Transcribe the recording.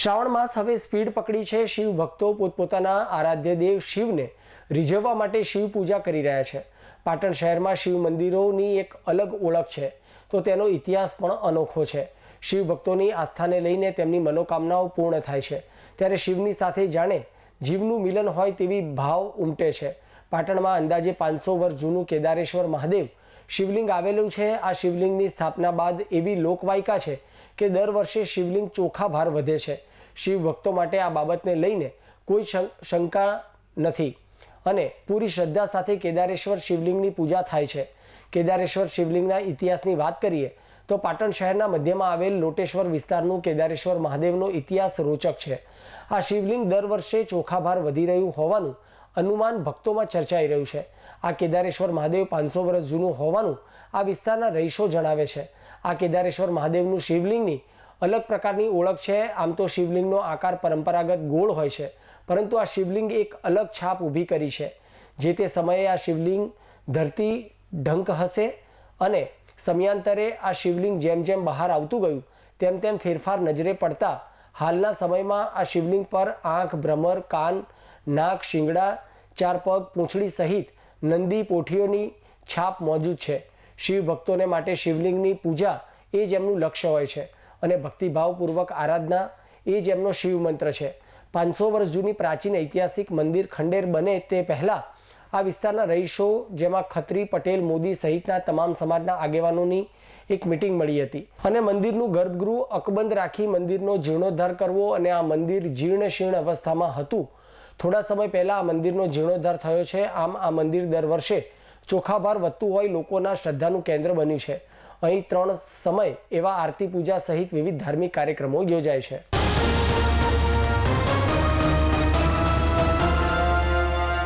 શ્રાવણ માસ હવે સ્પીડ પકડી છે શિવ ભક્તો પોતપોતાના આરાધ્ય દેવ શિવને રીઝવવા માટે શિવ પૂજા કરી રહ્યા છે પાટણ શહેરમાં શિવ મંદિરોની એક અલગ ઓળખ છે તો તેનો ઇતિહાસ પણ અનોખો છે શિવ ભક્તોની આસ્થાને લઈને તેમની મનોકામનાઓ પૂર્ણ થાય છે ત્યારે શિવની સાથે જાણે જીવનું મિલન હોય તેવી ભાવ ઉમટે છે પાટણમાં અંદાજે પાંચસો વર્ષ જૂનું કેદારેશ્વર મહાદેવ શિવલિંગ આવેલું છે આ શિવલિંગની સ્થાપના બાદ એવી લોકવાયકા છે કે દર વર્ષે શિવલિંગ ચોખા ભાર વધે છે શિવ ભક્તો માટે આ બાબતને લઈને કોઈ શંકા નથી અને પૂરી શ્રદ્ધા સાથે કેદારેશ્વર શિવલિંગની પૂજા થાય છે કેદારેશ્વર શિવલિંગના ઇતિહાસની વાત કરીએ તો પાટણ શહેરના મધ્યમાં આવેલ લોટેશ્વર વિસ્તારનું કેદારેશ્વર મહાદેવનો ઇતિહાસ રોચક છે આ શિવલિંગ દર વર્ષે ચોખાભાર વધી રહ્યું હોવાનું અનુમાન ભક્તોમાં ચર્ચાઈ રહ્યું છે આ કેદારેશ્વર મહાદેવ પાંચસો વર્ષ જૂનું હોવાનું આ વિસ્તારના રહીશો જણાવે છે આ કેદારેશ્વર મહાદેવનું શિવલિંગની અલગ પ્રકારની ઓળખ છે આમ તો શિવલિંગનો આકાર પરંપરાગત ગોળ હોય છે પરંતુ આ શિવલિંગ એક અલગ છાપ ઊભી કરી છે જે તે સમયે આ શિવલિંગ ધરતી ઢંક હશે અને સમયાંતરે આ શિવલિંગ જેમ જેમ બહાર આવતું ગયું તેમ તેમ ફેરફાર નજરે પડતા હાલના સમયમાં આ શિવલિંગ પર આંખ ભ્રમર કાન નાક શિંગડા ચાર પગ પૂંછડી સહિત નંદી પોઠીઓની છાપ મોજૂદ છે શિવભક્તોને માટે શિવલિંગની પૂજા એ જ એમનું લક્ષ્ય હોય છે અને ભક્તિભાવપૂર્વક આરાધના એ જ એમનો શિવ મંત્ર છે પાંચસો વર્ષ જૂની પ્રાચીન ઐતિહાસિક મંદિર ખંડેર બને તે પહેલાં આ વિસ્તારના રહીશો જેમાં ખત્રી પટેલ મોદી સહિતના તમામ સમાજના આગેવાનોની એક મિટિંગ મળી હતી અને મંદિરનું ગર્ભગૃહ અકબંધ રાખી મંદિરનો જીર્ણોદ્ધાર કરવો અને આ મંદિર જીર્ણ શીર્ણ અવસ્થામાં હતું થોડા સમય પહેલાં આ મંદિરનો જીર્ણોદ્ધાર થયો છે આમ આ મંદિર દર વર્ષે ચોખાભાર વધતું હોય લોકોના શ્રદ્ધાનું કેન્દ્ર બન્યું છે અહીં ત્રણ સમય એવા આરતી પૂજા સહિત વિવિધ ધાર્મિક કાર્યક્રમો યોજાય છે